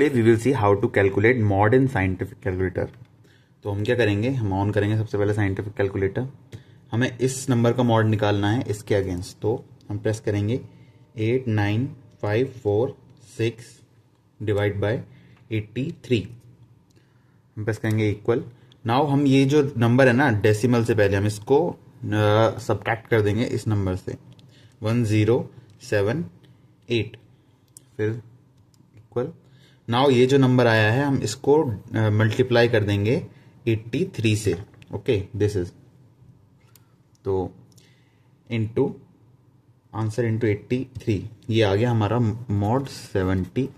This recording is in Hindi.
today we will see how to calculate modern scientific calculator तो हम क्या करेंगे हम ऑन करेंगे सबसे पहले साइंटिफिक कैलकुलेटर हमें इस नंबर का मॉड निकालना है इसके अगेंस्ट तो हम प्रेस करेंगे eight nine five four six divide by eighty three हम प्रेस करेंगे इक्वल नाउ हम ये जो नंबर है ना डेसिमल से पहले हम इसको सब्ट्रैक्ट कर देंगे इस नंबर से वन ज़ीरो सेवन एट फिर इक्वल नाउ ये जो नंबर आया है हम इसको मल्टीप्लाई कर देंगे 83 से ओके दिस इज तो into answer into eighty three ये आ गया हमारा मॉड सेवेंटी